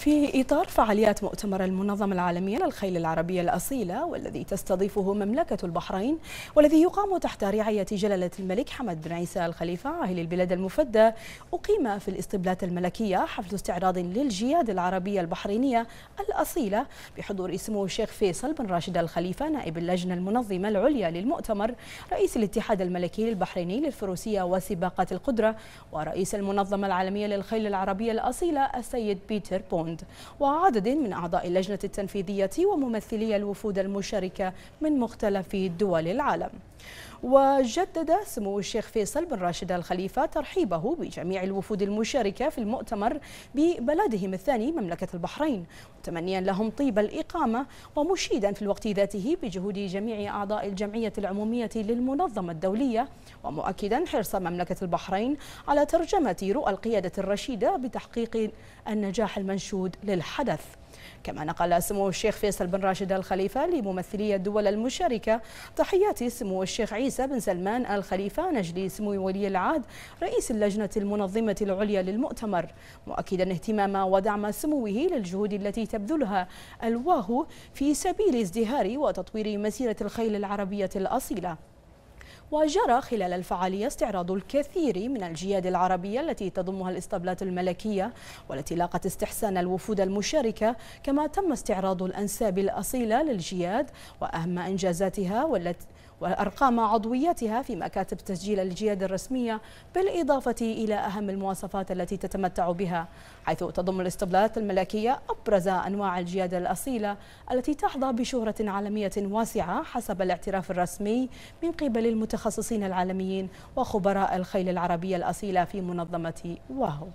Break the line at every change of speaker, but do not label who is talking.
في إطار فعاليات مؤتمر المنظمة العالمية للخيل العربية الأصيلة والذي تستضيفه مملكة البحرين والذي يقام تحت رعاية جلالة الملك حمد بن عيسى الخليفة عاهل البلاد المفدى أقيم في الإسطبلات الملكية حفل استعراض للجياد العربية البحرينية الأصيلة بحضور اسمه الشيخ فيصل بن راشد الخليفة نائب اللجنة المنظمة العليا للمؤتمر رئيس الاتحاد الملكي البحريني للفروسية وسباقات القدرة ورئيس المنظمة العالمية للخيل العربية الأصيلة السيد بيتر بون بوند وعدد من أعضاء اللجنة التنفيذية وممثلي الوفود المشاركة من مختلف دول العالم وجدد سمو الشيخ فيصل بن راشد الخليفة ترحيبه بجميع الوفود المشاركة في المؤتمر ببلدهم الثاني مملكة البحرين متمنيا لهم طيب الإقامة ومشيدا في الوقت ذاته بجهود جميع أعضاء الجمعية العمومية للمنظمة الدولية ومؤكدا حرص مملكة البحرين على ترجمة رؤى القيادة الرشيدة بتحقيق النجاح المنشود للحدث كما نقل سمو الشيخ فيصل بن راشد الخليفة لممثلي الدول المشاركة تحيات سمو الشيخ عيسى العيسى بن سلمان آل خليفة نجلي سمو ولي العهد رئيس اللجنة المنظمة العليا للمؤتمر مؤكدا اهتمام ودعم سموه للجهود التي تبذلها الواهو في سبيل ازدهار وتطوير مسيرة الخيل العربية الأصيلة وجرى خلال الفعالية استعراض الكثير من الجياد العربية التي تضمها الإسطبلات الملكية والتي لاقت استحسان الوفود المشاركة كما تم استعراض الأنساب الأصيلة للجياد وأهم إنجازاتها والتي وأرقام عضويتها في مكاتب تسجيل الجياد الرسمية بالإضافة إلى أهم المواصفات التي تتمتع بها حيث تضم الاستبلات الملكية أبرز أنواع الجياد الأصيلة التي تحظى بشهرة عالمية واسعة حسب الاعتراف الرسمي من قبل المتخصصين العالميين وخبراء الخيل العربية الأصيلة في منظمة واهو